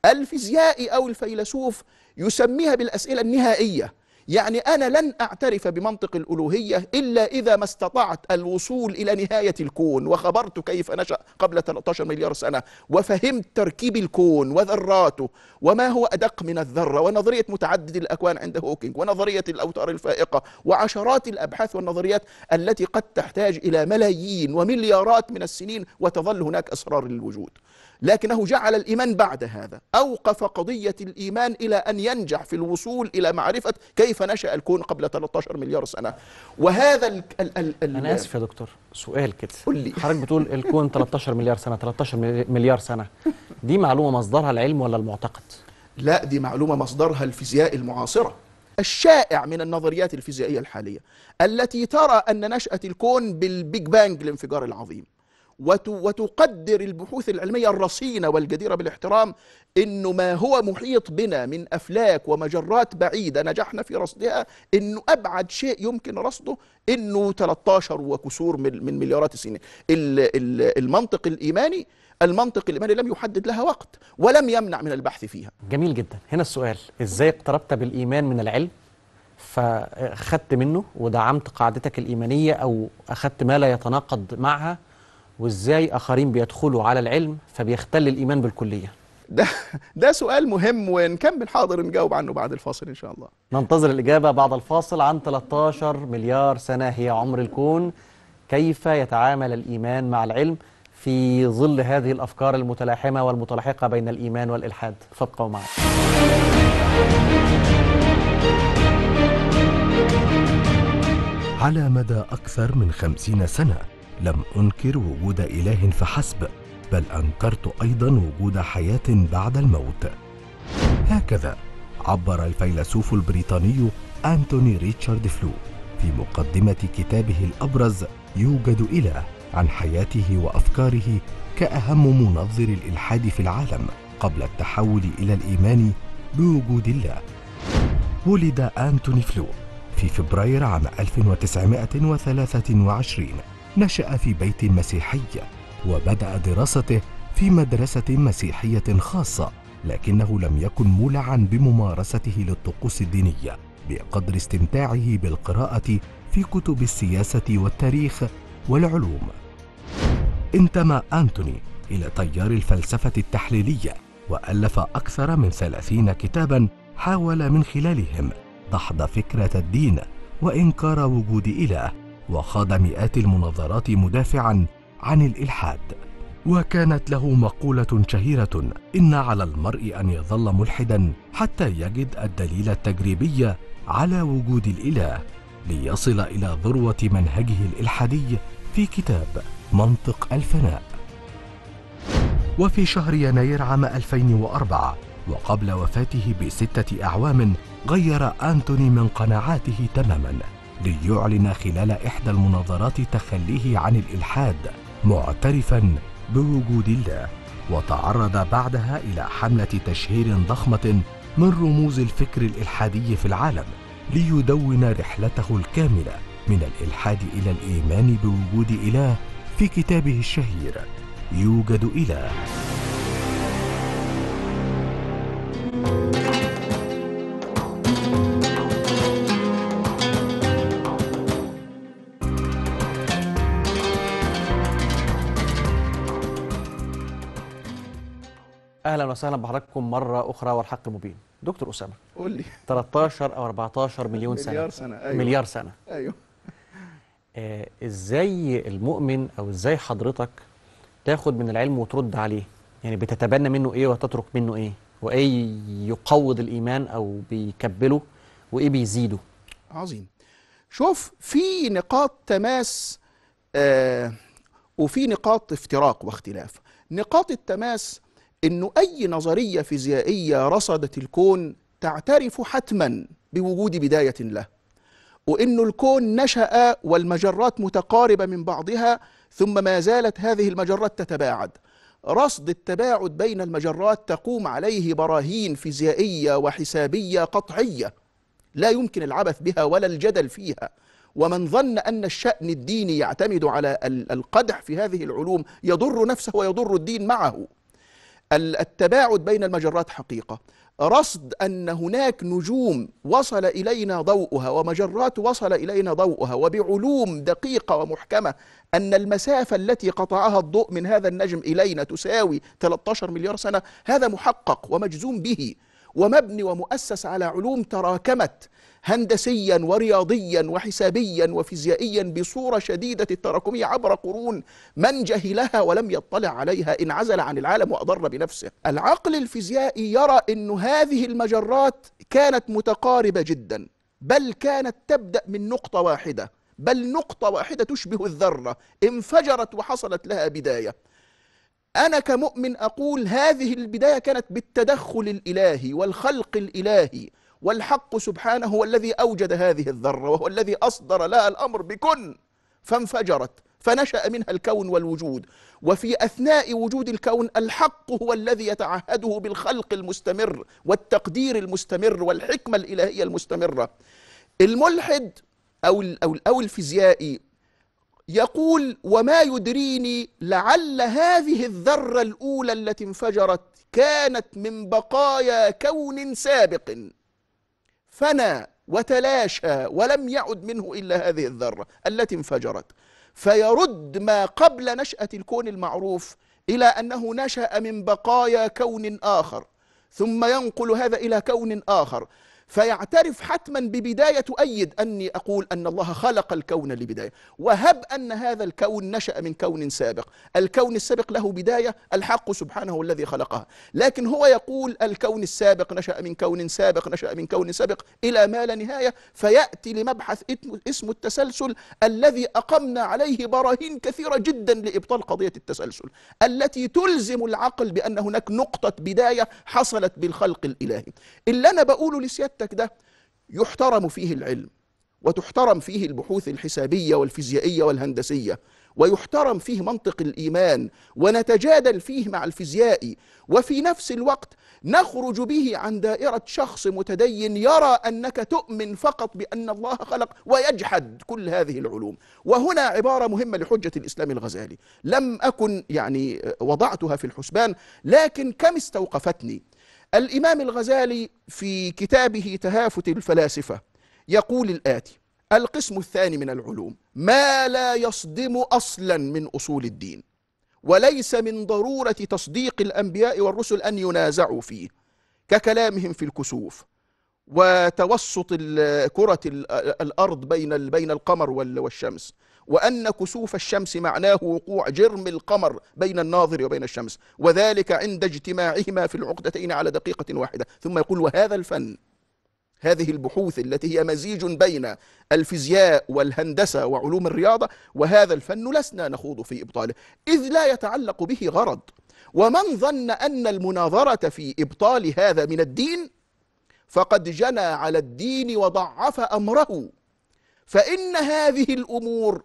الفيزيائي أو الفيلسوف يسميها بالأسئلة النهائية يعني أنا لن أعترف بمنطق الألوهية إلا إذا ما استطعت الوصول إلى نهاية الكون وخبرت كيف نشأ قبل 13 مليار سنة وفهمت تركيب الكون وذراته وما هو أدق من الذرة ونظرية متعدد الأكوان عند هوكينج ونظرية الأوتار الفائقة وعشرات الأبحاث والنظريات التي قد تحتاج إلى ملايين ومليارات من السنين وتظل هناك أسرار للوجود لكنه جعل الإيمان بعد هذا أوقف قضية الإيمان إلى أن ينجح في الوصول إلى معرفة كيف نشأ الكون قبل 13 مليار سنة وهذا ال ال الـ الـ أنا آسف يا دكتور سؤال كده قولي حضرتك بتقول الكون 13 مليار سنة 13 مليار سنة دي معلومة مصدرها العلم ولا المعتقد؟ لا دي معلومة مصدرها الفيزياء المعاصرة الشائع من النظريات الفيزيائية الحالية التي ترى أن نشأة الكون بالبيج بانج الانفجار العظيم وتقدر البحوث العلمية الرصينة والجديرة بالاحترام إنه ما هو محيط بنا من أفلاك ومجرات بعيدة نجحنا في رصدها إنه أبعد شيء يمكن رصده إنه 13 وكسور من مليارات السنين المنطق الإيماني المنطق الإيماني لم يحدد لها وقت ولم يمنع من البحث فيها جميل جدا هنا السؤال إزاي اقتربت بالإيمان من العلم فأخذت منه ودعمت قاعدتك الإيمانية أو أخذت ما لا يتناقض معها وإزاي آخرين بيدخلوا على العلم فبيختل الإيمان بالكلية ده ده سؤال مهم ونكمل حاضر نجاوب عنه بعد الفاصل إن شاء الله ننتظر الإجابة بعد الفاصل عن 13 مليار سنة هي عمر الكون كيف يتعامل الإيمان مع العلم في ظل هذه الأفكار المتلاحمة والمتلاحقة بين الإيمان والإلحاد فابقوا معنا على مدى أكثر من خمسين سنة لم انكر وجود اله فحسب بل انكرت ايضا وجود حياه بعد الموت هكذا عبر الفيلسوف البريطاني انتوني ريتشارد فلو في مقدمه كتابه الابرز يوجد اله عن حياته وافكاره كاهم منظر الالحاد في العالم قبل التحول الى الايمان بوجود الله ولد أنتوني فلو في فبراير عام 1923 نشأ في بيت مسيحي وبدأ دراسته في مدرسة مسيحية خاصة لكنه لم يكن مولعا بممارسته للطقوس الدينية بقدر استمتاعه بالقراءة في كتب السياسة والتاريخ والعلوم انتمى أنتوني إلى تيار الفلسفة التحليلية وألف أكثر من ثلاثين كتابا حاول من خلالهم دحض فكرة الدين وإنكار وجود إله وخاض مئات المناظرات مدافعا عن الإلحاد وكانت له مقولة شهيرة إن على المرء أن يظل ملحدا حتى يجد الدليل التجريبي على وجود الإله ليصل إلى ذروة منهجه الإلحادي في كتاب منطق الفناء وفي شهر يناير عام 2004 وقبل وفاته بستة أعوام غير أنتوني من قناعاته تماماً ليعلن خلال إحدى المناظرات تخليه عن الإلحاد معترفا بوجود الله وتعرض بعدها إلى حملة تشهير ضخمة من رموز الفكر الإلحادي في العالم ليدون رحلته الكاملة من الإلحاد إلى الإيمان بوجود إله في كتابه الشهير يوجد إله اهلا وسهلا بحضراتكم مره اخرى والحق مبين دكتور اسامه قول لي 13 او 14 مليون سنه مليار سنه ايوه مليار سنه ايوه آه ازاي المؤمن او ازاي حضرتك تاخد من العلم وترد عليه يعني بتتبنى منه ايه وتترك منه ايه وايه يقوض الايمان او بيكبله وايه بيزيده عظيم شوف في نقاط تماس آه وفي نقاط افتراق واختلاف نقاط التماس انه اي نظريه فيزيائيه رصدت الكون تعترف حتما بوجود بدايه له وانه الكون نشا والمجرات متقاربه من بعضها ثم ما زالت هذه المجرات تتباعد رصد التباعد بين المجرات تقوم عليه براهين فيزيائيه وحسابيه قطعيه لا يمكن العبث بها ولا الجدل فيها ومن ظن ان الشان الديني يعتمد على القدح في هذه العلوم يضر نفسه ويضر الدين معه التباعد بين المجرات حقيقة رصد أن هناك نجوم وصل إلينا ضوءها ومجرات وصل إلينا ضوءها وبعلوم دقيقة ومحكمة أن المسافة التي قطعها الضوء من هذا النجم إلينا تساوي 13 مليار سنة هذا محقق ومجزوم به ومبني ومؤسس على علوم تراكمت هندسيا ورياضيا وحسابيا وفيزيائيا بصورة شديدة التراكمية عبر قرون من جهلها ولم يطلع عليها انعزل عن العالم وأضر بنفسه العقل الفيزيائي يرى أن هذه المجرات كانت متقاربة جدا بل كانت تبدأ من نقطة واحدة بل نقطة واحدة تشبه الذرة انفجرت وحصلت لها بداية أنا كمؤمن أقول هذه البداية كانت بالتدخل الإلهي والخلق الإلهي والحق سبحانه هو الذي أوجد هذه الذرة وهو الذي أصدر لها الأمر بكن فانفجرت فنشأ منها الكون والوجود وفي أثناء وجود الكون الحق هو الذي يتعهده بالخلق المستمر والتقدير المستمر والحكمة الإلهية المستمرة الملحد أو, أو, أو الفيزيائي يقول وما يدريني لعل هذه الذرة الأولى التي انفجرت كانت من بقايا كون سابق فنى وتلاشى ولم يعد منه إلا هذه الذرة التي انفجرت فيرد ما قبل نشأة الكون المعروف إلى أنه نشأ من بقايا كون آخر ثم ينقل هذا إلى كون آخر فيعترف حتما ببداية تؤيد أني أقول أن الله خلق الكون لبداية وهب أن هذا الكون نشأ من كون سابق الكون السابق له بداية الحق سبحانه الذي خلقها لكن هو يقول الكون السابق نشأ من كون سابق نشأ من كون سابق إلى ما لا نهاية فيأتي لمبحث اسم التسلسل الذي أقمنا عليه براهين كثيرة جدا لإبطال قضية التسلسل التي تلزم العقل بأن هناك نقطة بداية حصلت بالخلق الإلهي اللي أنا بقوله لسيادة المحتك ده يحترم فيه العلم وتحترم فيه البحوث الحسابيه والفيزيائيه والهندسيه ويحترم فيه منطق الايمان ونتجادل فيه مع الفيزيائي وفي نفس الوقت نخرج به عن دائره شخص متدين يرى انك تؤمن فقط بان الله خلق ويجحد كل هذه العلوم وهنا عباره مهمه لحجه الاسلام الغزالي لم اكن يعني آه، وضعتها في الحسبان لكن كم استوقفتني الإمام الغزالي في كتابه تهافت الفلاسفة يقول الآتي القسم الثاني من العلوم ما لا يصدم أصلا من أصول الدين وليس من ضرورة تصديق الأنبياء والرسل أن ينازعوا فيه ككلامهم في الكسوف وتوسط كرة الأرض بين بين القمر والشمس وأن كسوف الشمس معناه وقوع جرم القمر بين الناظر وبين الشمس وذلك عند اجتماعهما في العقدتين على دقيقة واحدة ثم يقول وهذا الفن هذه البحوث التي هي مزيج بين الفيزياء والهندسة وعلوم الرياضة وهذا الفن لسنا نخوض في إبطاله إذ لا يتعلق به غرض ومن ظن أن المناظرة في إبطال هذا من الدين فقد جنى على الدين وضعف أمره فإن هذه الأمور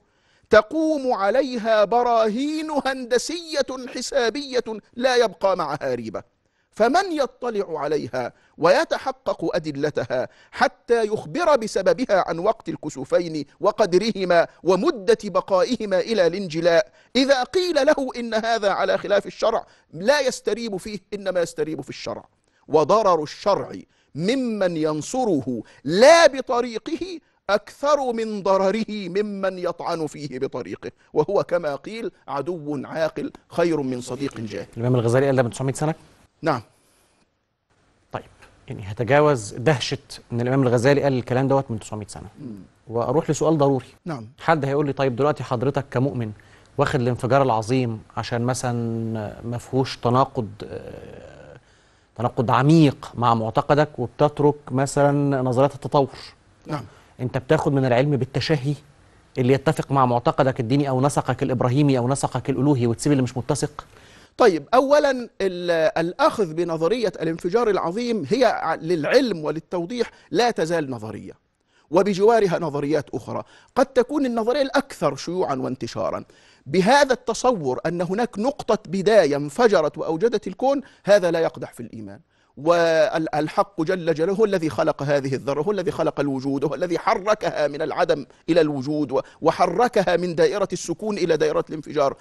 تقوم عليها براهين هندسية حسابية لا يبقى معها ريبة فمن يطلع عليها ويتحقق أدلتها حتى يخبر بسببها عن وقت الكسوفين وقدرهما ومدة بقائهما إلى الانجلاء إذا قيل له إن هذا على خلاف الشرع لا يستريب فيه إنما يستريب في الشرع وضرر الشرع ممن ينصره لا بطريقه أكثر من ضرره ممن يطعن فيه بطريقه وهو كما قيل عدو عاقل خير من صديق جاهل الإمام الغزالي قال ده من 900 سنة؟ نعم طيب يعني هتجاوز دهشة إن الإمام الغزالي قال الكلام دوت من 900 سنة م. وأروح لسؤال ضروري نعم حد هيقول لي طيب دلوقتي حضرتك كمؤمن واخد الانفجار العظيم عشان مثلا ما فيهوش تناقض آه، تناقض عميق مع معتقدك وبتترك مثلا نظريات التطور نعم انت بتاخد من العلم بالتشهي اللي يتفق مع معتقدك الديني او نسقك الابراهيمي او نسقك الالوهي وتسيب اللي مش متسق طيب اولا الاخذ بنظريه الانفجار العظيم هي للعلم وللتوضيح لا تزال نظريه وبجوارها نظريات اخرى قد تكون النظريه الاكثر شيوعا وانتشارا بهذا التصور ان هناك نقطه بدايه انفجرت واوجدت الكون هذا لا يقدح في الايمان والحق جل جلاله هو الذي خلق هذه الذرة هو الذي خلق الوجود هو الذي حركها من العدم إلى الوجود وحركها من دائرة السكون إلى دائرة الانفجار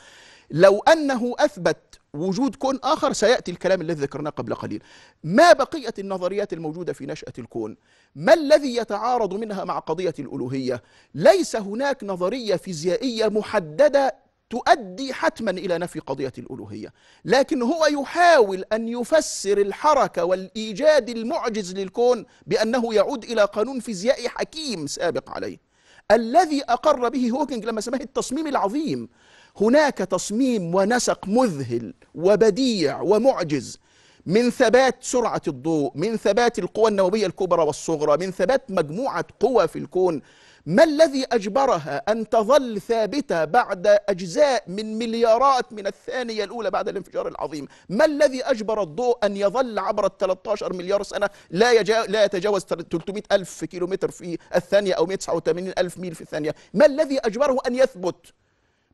لو أنه أثبت وجود كون آخر سيأتي الكلام الذي ذكرناه قبل قليل ما بقية النظريات الموجودة في نشأة الكون ما الذي يتعارض منها مع قضية الألوهية ليس هناك نظرية فيزيائية محددة تؤدي حتما الى نفي قضيه الالوهيه لكن هو يحاول ان يفسر الحركه والايجاد المعجز للكون بانه يعود الى قانون فيزيائي حكيم سابق عليه الذي اقر به هوكينج لما سماه التصميم العظيم هناك تصميم ونسق مذهل وبديع ومعجز من ثبات سرعه الضوء من ثبات القوى النوويه الكبرى والصغرى من ثبات مجموعه قوى في الكون ما الذي أجبرها أن تظل ثابتة بعد أجزاء من مليارات من الثانية الأولى بعد الانفجار العظيم ما الذي أجبر الضوء أن يظل عبر 13 مليار سنة لا, يجا... لا يتجاوز 300 ألف كيلومتر في الثانية أو 189 ألف ميل في الثانية ما الذي أجبره أن يثبت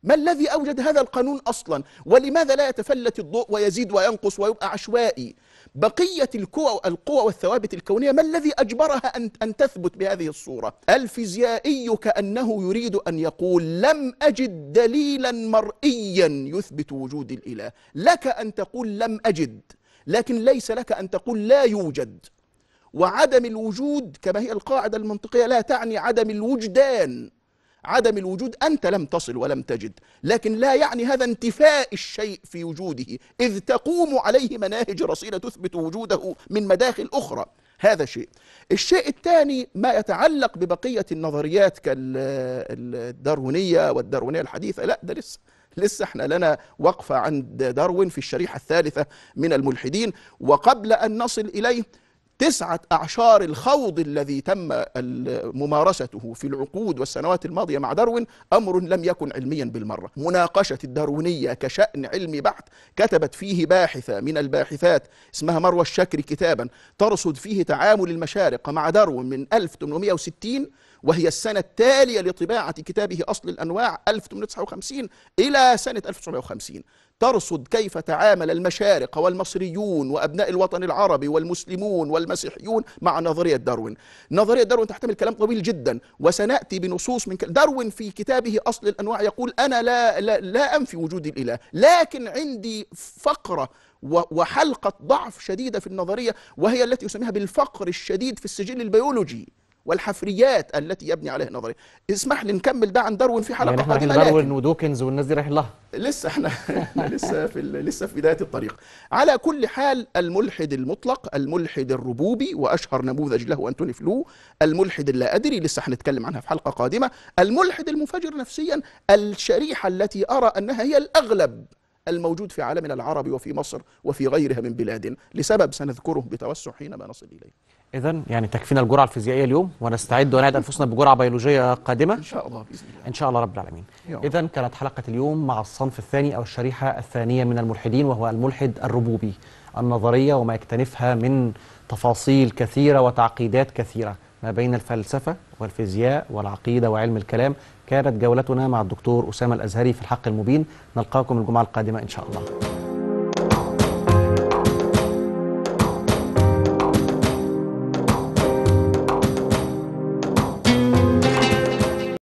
ما الذي أوجد هذا القانون أصلا ولماذا لا يتفلت الضوء ويزيد وينقص ويبقى عشوائي بقية القوى القوى والثوابت الكونية ما الذي أجبرها أن أن تثبت بهذه الصورة؟ الفيزيائي كأنه يريد أن يقول لم أجد دليلا مرئيا يثبت وجود الإله لك أن تقول لم أجد لكن ليس لك أن تقول لا يوجد وعدم الوجود كما هي القاعدة المنطقية لا تعني عدم الوجدان عدم الوجود أنت لم تصل ولم تجد لكن لا يعني هذا انتفاء الشيء في وجوده إذ تقوم عليه مناهج رصينة تثبت وجوده من مداخل أخرى هذا شيء الشيء الثاني ما يتعلق ببقية النظريات كالدارونية والدارونية الحديثة لا ده لسه لسه احنا لنا وقفة عند داروين في الشريحة الثالثة من الملحدين وقبل أن نصل إليه تسعة أعشار الخوض الذي تم ممارسته في العقود والسنوات الماضية مع داروين أمر لم يكن علميا بالمرة مناقشة الداروينية كشأن علمي بحت كتبت فيه باحثة من الباحثات اسمها مروى الشكري كتابا ترصد فيه تعامل المشارقة مع داروين من 1860 وهي السنة التالية لطباعة كتابه أصل الأنواع 1859 إلى سنة 1950 ترصد كيف تعامل المشارق والمصريون وأبناء الوطن العربي والمسلمون والمسيحيون مع نظرية داروين نظرية داروين تحتمل كلام طويل جدا وسنأتي بنصوص من داروين في كتابه أصل الأنواع يقول أنا لا, لا, لا أنفي وجود الإله لكن عندي فقرة وحلقة ضعف شديدة في النظرية وهي التي يسميها بالفقر الشديد في السجل البيولوجي والحفريات التي يبني عليها نظريه اسمح لي نكمل ده عن داروين في حلقه يعني قادمه يعني داروين ودوكنز والناس دي رايحين لها لسه احنا, احنا لسه في لسه في بدايه الطريق على كل حال الملحد المطلق الملحد الربوبي واشهر نموذج له انتوني فلو الملحد اللا ادري لسه هنتكلم عنها في حلقه قادمه الملحد المنفجر نفسيا الشريحه التي ارى انها هي الاغلب الموجود في عالمنا العربي وفي مصر وفي غيرها من بلادنا لسبب سنذكره بتوسع حينما نصل اليه اذا يعني تكفينا الجرعه الفيزيائيه اليوم ونستعد ونعد انفسنا بجرعه بيولوجيه قادمه ان شاء الله باذن الله ان شاء الله رب العالمين اذا كانت حلقه اليوم مع الصنف الثاني او الشريحه الثانيه من الملحدين وهو الملحد الربوبي النظريه وما يكتنفها من تفاصيل كثيره وتعقيدات كثيره ما بين الفلسفه والفيزياء والعقيده وعلم الكلام كانت جولتنا مع الدكتور اسامه الازهري في الحق المبين نلقاكم الجمعه القادمه ان شاء الله